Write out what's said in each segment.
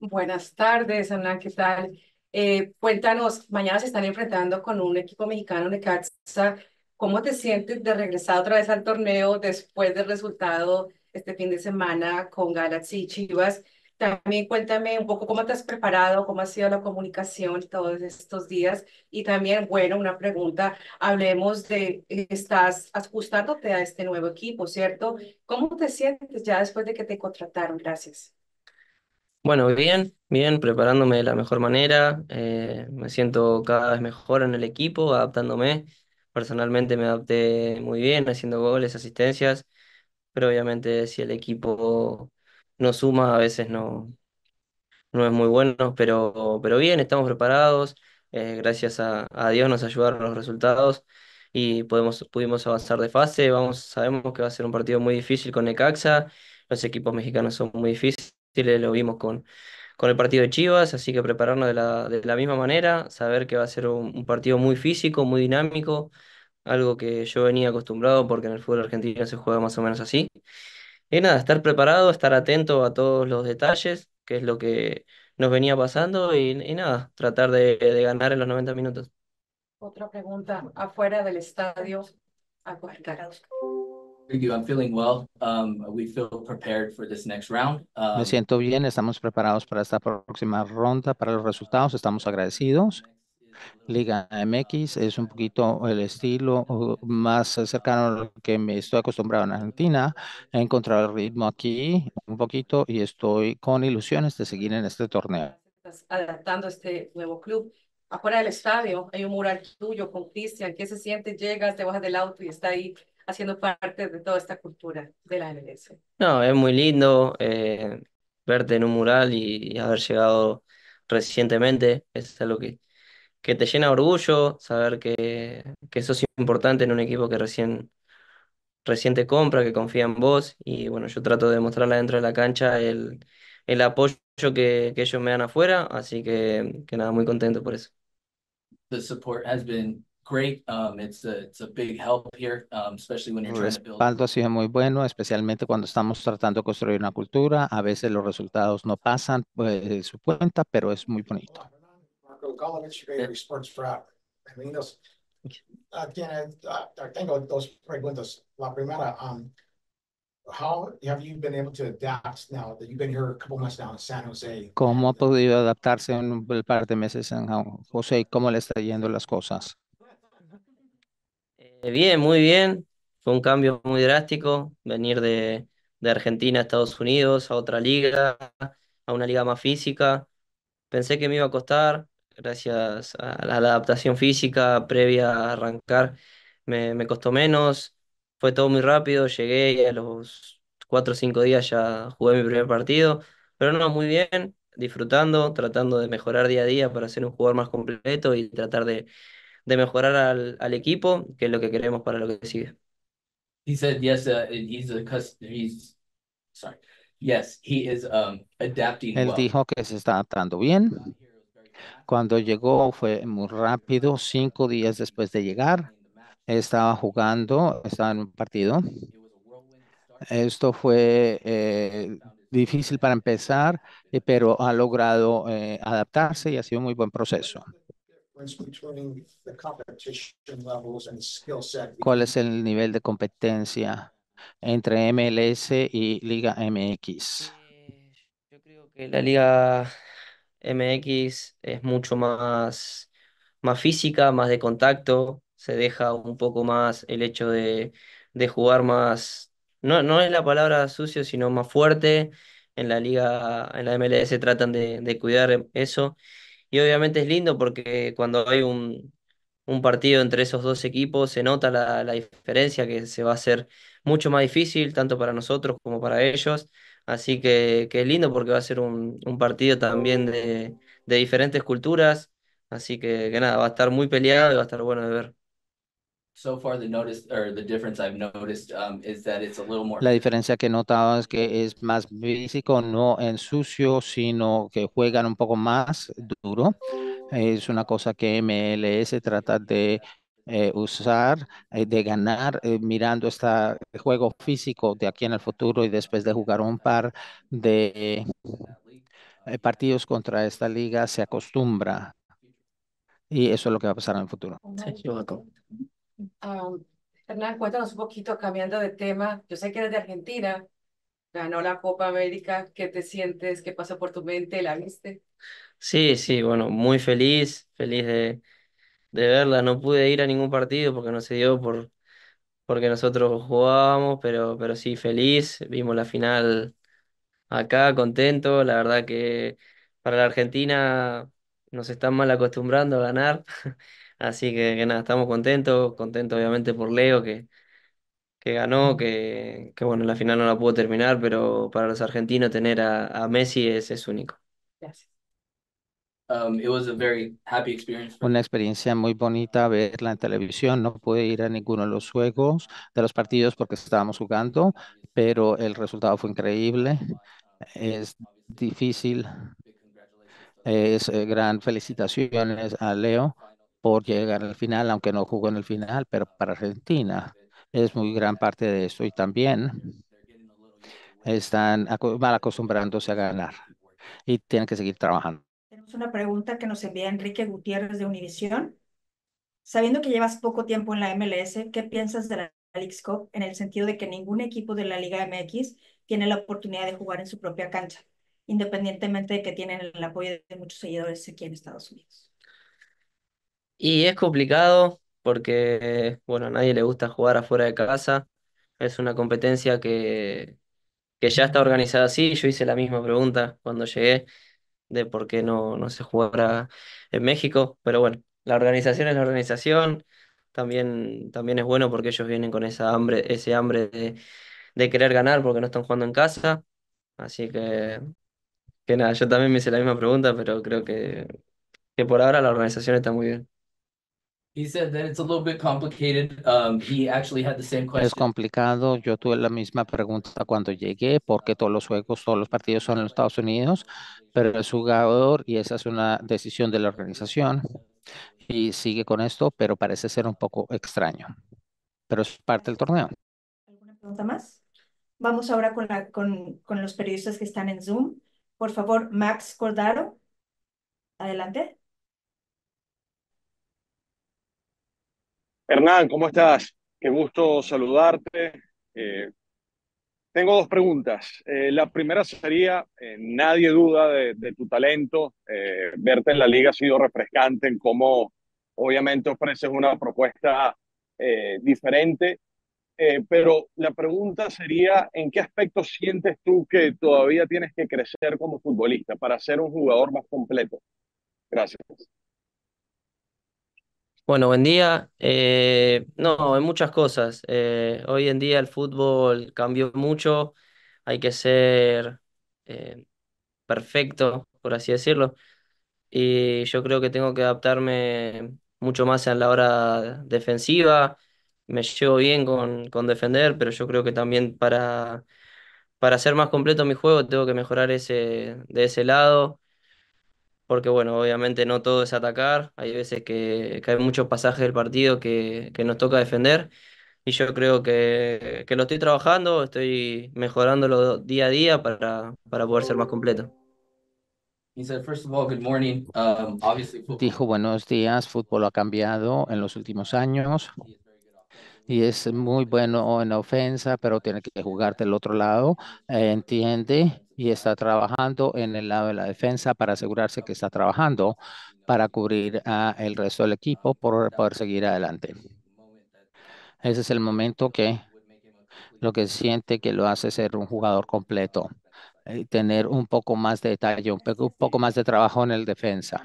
Buenas tardes, Ana, ¿qué tal? Eh, cuéntanos, mañana se están enfrentando con un equipo mexicano, de Necaxa. ¿Cómo te sientes de regresar otra vez al torneo después del resultado este fin de semana con Galaxy Chivas? También cuéntame un poco cómo te has preparado, cómo ha sido la comunicación todos estos días. Y también, bueno, una pregunta, hablemos de, eh, estás ajustándote a este nuevo equipo, ¿cierto? ¿Cómo te sientes ya después de que te contrataron? Gracias. Bueno, bien, bien, preparándome de la mejor manera, eh, me siento cada vez mejor en el equipo, adaptándome. Personalmente me adapté muy bien, haciendo goles, asistencias, pero obviamente si el equipo no suma, a veces no, no es muy bueno, pero, pero bien, estamos preparados, eh, gracias a, Dios nos ayudaron los resultados y podemos, pudimos avanzar de fase, vamos, sabemos que va a ser un partido muy difícil con Necaxa, los equipos mexicanos son muy difíciles lo vimos con, con el partido de Chivas, así que prepararnos de la, de la misma manera, saber que va a ser un, partido muy físico, muy dinámico, algo que yo venía acostumbrado porque en el fútbol argentino se juega más o menos así. Y nada, estar preparado, estar atento a todos los detalles, que es lo que nos venía pasando, y, nada, tratar de, ganar en los 90 minutos. Otra pregunta, afuera del estadio, a me siento bien. Estamos preparados para esta próxima ronda. Para los resultados, estamos agradecidos. Liga MX es un poquito el estilo más cercano al que me estoy acostumbrado en Argentina. He encontrado el ritmo aquí un poquito y estoy con ilusiones de seguir en este torneo. Adaptando este nuevo club. Afuera del estadio hay un mural tuyo con Cristian. ¿Qué se siente? Llegas, te bajas del auto y está ahí haciendo parte de toda esta cultura de la MLS. No, es muy lindo eh, verte en un mural y, haber llegado recientemente, es algo que, que te llena orgullo, saber que, que sos importante en un equipo que recién reciente compra, que confía en vos. Y bueno, yo trato de mostrarla dentro de la cancha el, apoyo que, ellos me dan afuera. Así que, que nada, muy contento por eso. The support has been great. respaldo ha muy bueno, especialmente cuando estamos tratando de construir una cultura. A veces los resultados no pasan de eh, su cuenta, pero es muy bonito. La primera, ¿Cómo ha podido adaptarse en un par de meses en San José? ¿Cómo le está yendo las cosas? Eh, bien, muy bien. Fue un cambio muy drástico venir de, Argentina a Estados Unidos, a otra liga, a una liga más física. Pensé que me iba a costar, gracias a la adaptación física previa a arrancar, me, costó menos. Fue todo muy rápido, llegué y a los cuatro o cinco días ya jugué mi primer partido, pero no, muy bien, disfrutando, tratando de mejorar día a día para ser un jugador más completo y tratar de, de mejorar al, al equipo, que es lo que queremos para lo que sigue. Él dijo que se está adaptando bien. Cuando llegó fue muy rápido, cinco días después de llegar, estaba jugando, estaba en un partido. Esto fue eh, difícil para empezar, eh, pero ha logrado eh, adaptarse y ha sido un muy buen proceso. ¿Cuál es el nivel de competencia entre MLS y Liga MX? Eh, yo creo que la Liga MX es mucho más, más física, más de contacto, se deja un poco más el hecho de, de jugar más, no, no es la palabra sucio, sino más fuerte. En la liga, en la MLS tratan de, de cuidar eso. Y obviamente es lindo porque cuando hay un, partido entre esos dos equipos se nota la, diferencia que se va a hacer mucho más difícil, tanto para nosotros como para ellos. Así que, es lindo porque va a ser un, partido también de, de diferentes culturas. Así que, que nada, va a estar muy peleado y va a estar bueno de ver. La diferencia que he notado es que es más físico, no en sucio, sino que juegan un poco más duro. Es una cosa que MLS trata de eh, usar, y eh, de ganar, eh, mirando este juego físico de aquí en el futuro y después de jugar un par de partidos contra esta liga, se acostumbra. Y eso es lo que va a pasar en el futuro. Um, Hernán, cuéntanos un poquito, cambiando de tema. Yo sé que eres de Argentina, ganó la Copa América. ¿Qué te sientes? ¿Qué pasó por tu mente? ¿La viste? Sí, sí, bueno, muy feliz, feliz de, verla. No pude ir a ningún partido porque no se dio por, porque nosotros jugábamos, pero, pero sí, feliz. Vimos la final acá, contento. La verdad que para la Argentina nos están mal acostumbrando a ganar. Así que, nada, estamos contentos, contentos obviamente por Leo que, que ganó, que, que bueno, la final no la pudo terminar, pero para los argentinos tener a, a Messi es, es único. Gracias. Um, Una experiencia muy bonita verla en televisión. No pude ir a ninguno de los juegos de los partidos porque estábamos jugando, pero el resultado fue increíble. Es difícil. Es eh, gran felicitaciones a Leo por llegar al final, aunque no jugó en el final, pero para Argentina es muy gran parte de eso y también están mal acostumbrándose a ganar y tienen que seguir trabajando. Tenemos una pregunta que nos envía Enrique Gutiérrez de Univisión. Sabiendo que llevas poco tiempo en la MLS, ¿qué piensas de la en el sentido de que ningún equipo de la Liga MX tiene la oportunidad de jugar en su propia cancha, independientemente de que tienen el apoyo de muchos seguidores aquí en Estados Unidos? Y es complicado porque, bueno, a nadie le gusta jugar afuera de casa. Es una competencia que, que ya está organizada así. Yo hice la misma pregunta cuando llegué de por qué no, no se jugara en México. Pero bueno, la organización es la organización. También, también es bueno porque ellos vienen con esa hambre, ese hambre de, de querer ganar porque no están jugando en casa. Así que, que nada, yo también me hice la misma pregunta, pero creo que, que por ahora la organización está muy bien. Es complicado. Yo tuve la misma pregunta cuando llegué, porque todos los juegos, todos los partidos son en los Estados Unidos, pero el jugador y esa es una decisión de la organización. Y sigue con esto, pero parece ser un poco extraño. Pero es parte del torneo. ¿Alguna pregunta más? Vamos ahora con, la, con los periodistas que están en Zoom. Por favor, Max Cordaro, adelante. Hernán, ¿cómo estás? Qué gusto saludarte. Eh, tengo dos preguntas. Eh, la primera sería, eh, nadie duda de, de tu talento. verte en la liga ha sido refrescante en cómo obviamente ofreces una propuesta diferente. pero la pregunta sería, ¿en qué aspecto sientes tú que todavía tienes que crecer como futbolista para ser un jugador más completo? Gracias. Bueno, buen día. Eh, no, hay muchas cosas. Eh, hoy en día el fútbol cambió mucho. Hay que ser eh, perfecto, por así decirlo. Y yo creo que tengo que adaptarme mucho más a la hora defensiva. Me llevo bien con, defender, pero yo creo que también para, para hacer más completo mi juego tengo que mejorar ese, de ese lado porque bueno, obviamente no todo es atacar, hay veces que, hay muchos pasajes del partido que, nos toca defender y yo creo que, lo estoy trabajando, estoy mejorándolo día a día para, para poder ser más completo. Um, Dijo buenos días, fútbol ha cambiado en los últimos años y es muy bueno en la ofensa, pero tiene que jugarte del otro lado, eh, entiende y está trabajando en el lado de la defensa para asegurarse que está trabajando para cubrir al el resto del equipo por poder seguir adelante. Ese es el momento que lo que siente que lo hace ser un jugador completo, y eh, tener un poco más de detalle, un poco, más de trabajo en el defensa.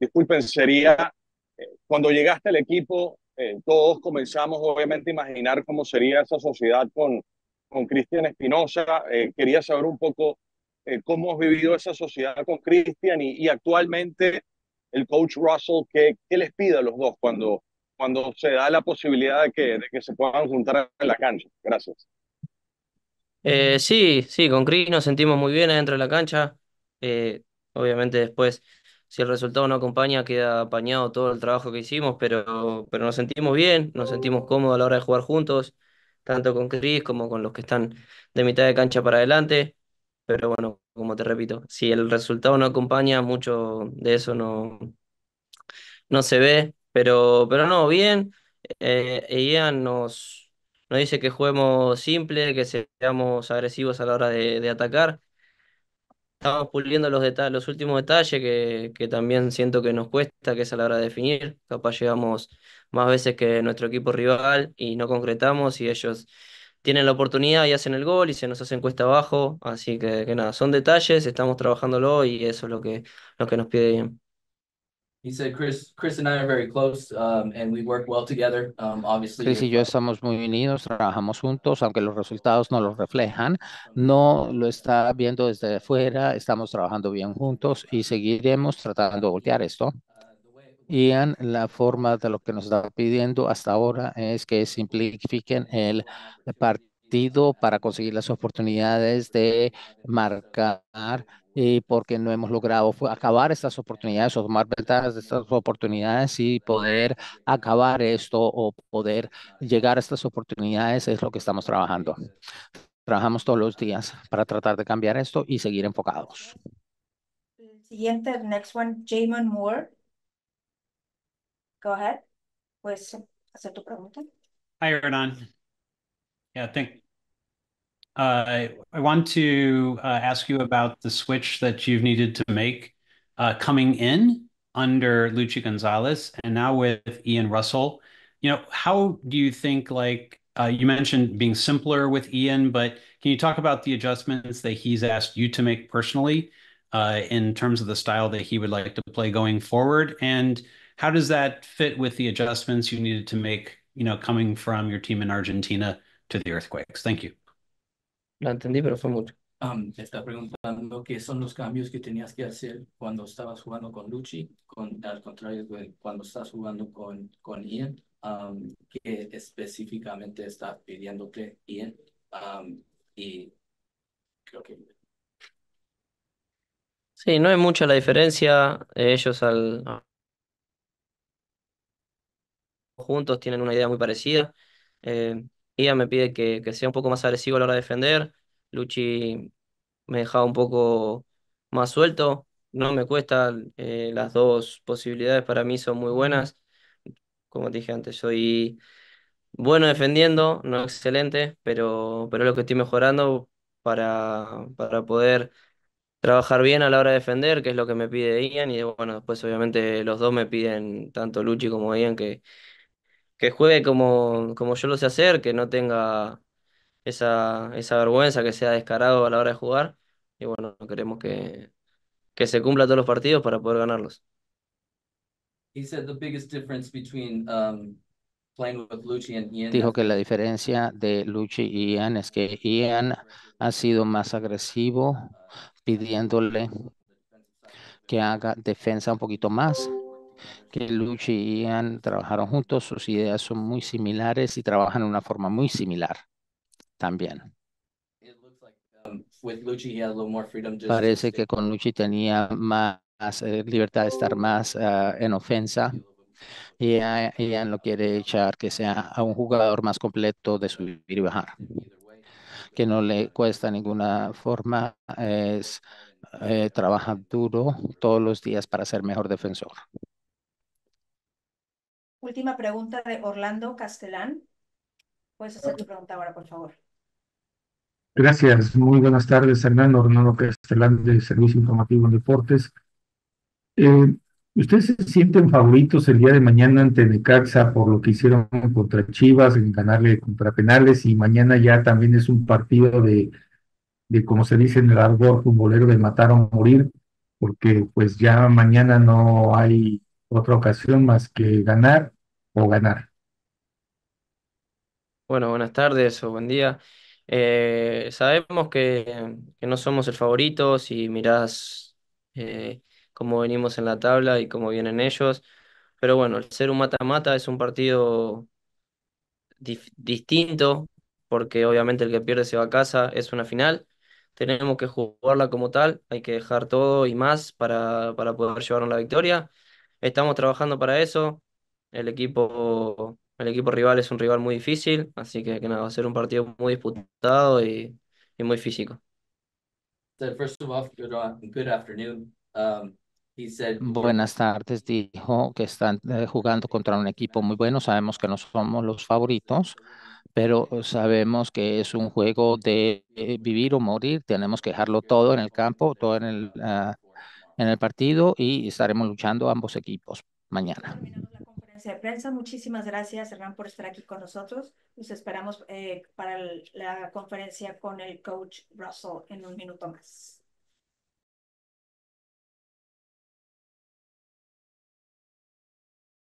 disculpen, sería eh, cuando llegaste al equipo, eh, todos comenzamos obviamente a imaginar cómo sería esa sociedad con con Cristian Espinosa. Eh, quería saber un poco eh, cómo has vivido esa sociedad con Cristian y, actualmente el coach Russell, ¿qué, les pide a los dos cuando, cuando se da la posibilidad de que, que se puedan juntar en la cancha? Gracias. Eh, sí, sí, con Cris nos sentimos muy bien adentro de la cancha. obviamente después, si el resultado no acompaña, queda apañado todo el trabajo que hicimos, pero, pero nos sentimos bien, nos sentimos cómodos a la hora de jugar juntos tanto con Chris como con los que están de mitad de cancha para adelante. Pero bueno, como te repito, si el resultado no acompaña, mucho de eso no, no se ve. Pero, pero no, bien. Eh, nos, nos dice que juguemos simple, que seamos agresivos a la hora de atacar estamos puliendo los, detalles, los últimos detalles que, también siento que nos cuesta, que es a la hora de definir. Capaz llegamos más veces que nuestro equipo rival y no concretamos y ellos tienen la oportunidad y hacen el gol y se nos hacen cuesta abajo. Así que, nada, son detalles, estamos trabajándolo y eso es lo que, lo que nos pide bien. Chris, Chris y yo estamos muy unidos, trabajamos juntos, aunque los resultados no los reflejan. No lo está viendo desde afuera, estamos trabajando bien juntos y seguiremos tratando de voltear esto. Ian, la forma de lo que nos está pidiendo hasta ahora es que simplifiquen el, partido. parte para conseguir las oportunidades de marcar y eh, porque no hemos logrado acabar estas oportunidades o tomar ventajas de estas oportunidades y poder acabar esto o poder llegar a estas oportunidades es lo que estamos trabajando. Trabajamos todos los días para tratar de cambiar esto y seguir enfocados. Siguiente, next one, Jamon Moore. Go ahead. Pues, hacer tu pregunta. Yeah, I Uh, I want to uh, ask you about the switch that you've needed to make uh, coming in under Luchi Gonzalez and now with Ian Russell. You know, how do you think like uh, you mentioned being simpler with Ian, but can you talk about the adjustments that he's asked you to make personally uh, in terms of the style that he would like to play going forward? And how does that fit with the adjustments you needed to make, you know, coming from your team in Argentina to the earthquakes. Thank you. La entendí, pero fue mucho. Um, está preguntando qué son los cambios que tenías que hacer cuando estabas jugando con Luchi, con, al contrario cuando estás jugando con, con Ian, um, qué específicamente está pidiéndote Ian. y creo que... Sí, no es mucha la diferencia. Ellos al... juntos tienen una idea muy parecida. Eh, Ian me pide que, sea un poco más agresivo a la hora de defender. Luchi me dejaba un poco más suelto. No me cuesta, eh, las dos posibilidades para mí son muy buenas. Como te dije antes, soy bueno defendiendo, no excelente, pero, pero lo que estoy mejorando para, para poder trabajar bien a la hora de defender, que es lo que me pide Ian, y bueno, después obviamente los dos me piden, tanto Luchi como Ian, que, que juegue como, como yo lo sé hacer, que no tenga esa, esa vergüenza, que sea descarado a la hora de jugar. Y bueno, queremos que, que se cumpla todos los partidos para poder ganarlos. Um, Dijo que la diferencia de Lucci y Ian es que Ian ha sido más agresivo pidiéndole que haga defensa un poquito más que Luchi y Ian trabajaron juntos, sus ideas son muy similares y trabajan de una forma muy similar también. Um, Parece que con Lucci tenía más eh, libertad de estar más ah, en ofensa. Y Ian, lo quiere echar que sea a un jugador más completo de subir y bajar, que no le cuesta ninguna forma, es, eh, trabaja duro todos los días para ser mejor defensor. Última pregunta de Orlando Castellán. Puedes hacer tu pregunta ahora, por favor. Gracias. Muy buenas tardes, Hernán. Orlando Castellán de Servicio Informativo en Deportes. Eh, ¿Ustedes se sienten favoritos el día de mañana ante Necaxa por lo que hicieron contra Chivas, en ganarle contra penales? Y mañana ya también es un partido de, de como se dice en el árbol bolero de matar o morir, porque pues ya mañana no hay otra ocasión más que ganar o ganar. Bueno, buenas tardes o buen día. Eh, sabemos que, no somos el favorito si mirás eh, cómo venimos en la tabla y cómo vienen ellos, pero bueno, el ser un mata-mata es un partido distinto porque obviamente el que pierde se va a casa, es una final, tenemos que jugarla como tal, hay que dejar todo y más para, para poder llevarnos la victoria Estamos trabajando para eso. El equipo, el equipo rival es un rival muy difícil, así que, que nada, va a ser un partido muy disputado y, muy físico. Buenas tardes, dijo que están eh, jugando contra un equipo muy bueno. Sabemos que no somos los favoritos, pero sabemos que es un juego de eh, vivir o morir. Tenemos que dejarlo todo en el campo, todo en el, ah, en el partido y estaremos luchando ambos equipos mañana. La conferencia de prensa. Muchísimas gracias, Hernán, por estar aquí con nosotros. Nos esperamos eh, para la conferencia con el coach Russell en un minuto más.